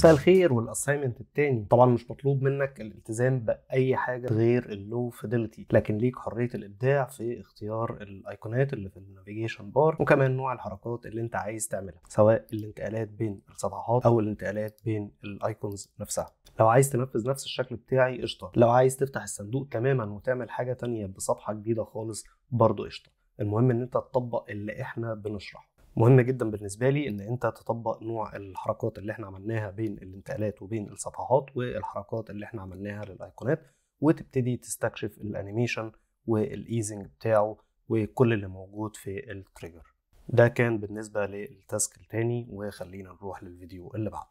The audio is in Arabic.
مساء الخير والاساينمنت التاني طبعا مش مطلوب منك الالتزام باي حاجه غير اللو فيدلتي لكن ليك حريه الابداع في اختيار الايقونات اللي في النافيجيشن بار وكمان نوع الحركات اللي انت عايز تعملها سواء الانتقالات بين الصفحات او الانتقالات بين الايقونز نفسها لو عايز تنفذ نفس الشكل بتاعي قشطه لو عايز تفتح الصندوق تماما وتعمل حاجه تانية بصفحه جديده خالص برضه قشطه المهم ان انت تطبق اللي احنا بنشرحه مهم جدا بالنسبه لي ان انت تطبق نوع الحركات اللي احنا عملناها بين الانتقالات وبين الصفحات والحركات اللي احنا عملناها للايقونات وتبتدي تستكشف الانيميشن والايزنج بتاعه وكل اللي موجود في التريجر ده كان بالنسبه للتاسك الثاني وخلينا نروح للفيديو اللي بعده